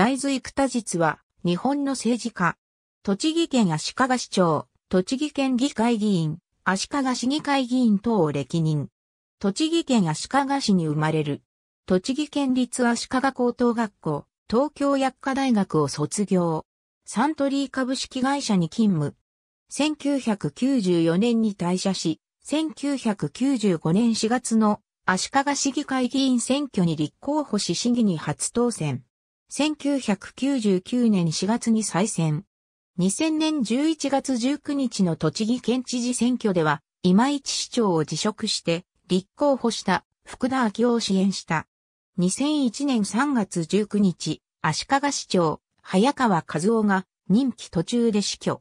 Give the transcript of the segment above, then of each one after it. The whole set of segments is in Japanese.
大豆育田実は、日本の政治家。栃木県足利市長、栃木県議会議員、足利市議会議員等を歴任。栃木県足利市に生まれる。栃木県立足利高等学校、東京薬科大学を卒業。サントリー株式会社に勤務。1994年に退社し、1995年4月の足利市議会議員選挙に立候補し市議に初当選。1999年4月に再選。2000年11月19日の栃木県知事選挙では、今市市長を辞職して、立候補した福田明を支援した。2001年3月19日、足利市長、早川和夫が任期途中で死去。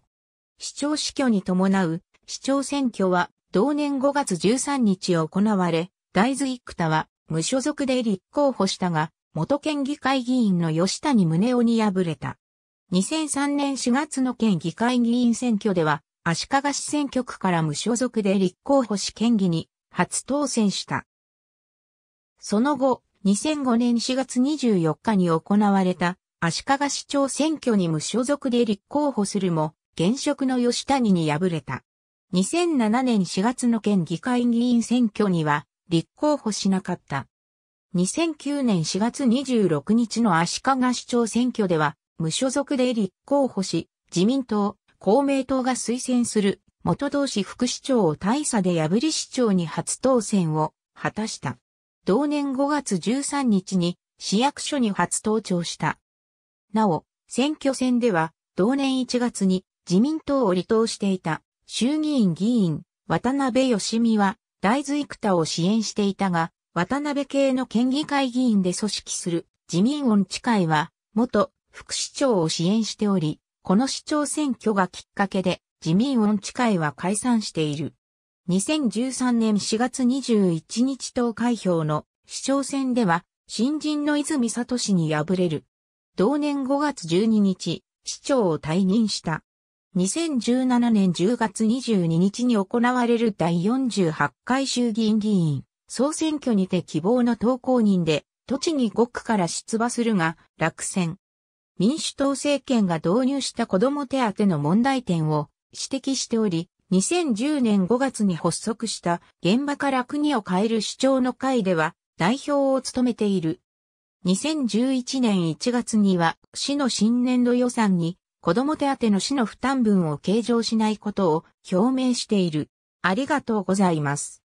市長死去に伴う市長選挙は同年5月13日行われ、大豆生田は無所属で立候補したが、元県議会議員の吉谷宗男に敗れた。2003年4月の県議会議員選挙では、足利市選挙区から無所属で立候補し県議に初当選した。その後、2005年4月24日に行われた足利市長選挙に無所属で立候補するも、現職の吉谷に敗れた。2007年4月の県議会議員選挙には立候補しなかった。2009年4月26日の足利市長選挙では、無所属で立候補し、自民党、公明党が推薦する元同士副市長を大差で破り市長に初当選を果たした。同年5月13日に市役所に初登庁した。なお、選挙戦では同年1月に自民党を離党していた衆議院議員渡辺義美は大豆生田を支援していたが、渡辺系の県議会議員で組織する自民音地会は、元副市長を支援しており、この市長選挙がきっかけで自民音地会は解散している。2013年4月21日投開票の市長選では、新人の泉里氏に敗れる。同年5月12日、市長を退任した。2017年10月22日に行われる第48回衆議院議員総選挙にて希望の投稿人で、栃木5区から出馬するが、落選。民主党政権が導入した子供手当の問題点を指摘しており、2010年5月に発足した現場から国を変える主張の会では代表を務めている。2011年1月には市の新年度予算に子供手当の市の負担分を計上しないことを表明している。ありがとうございます。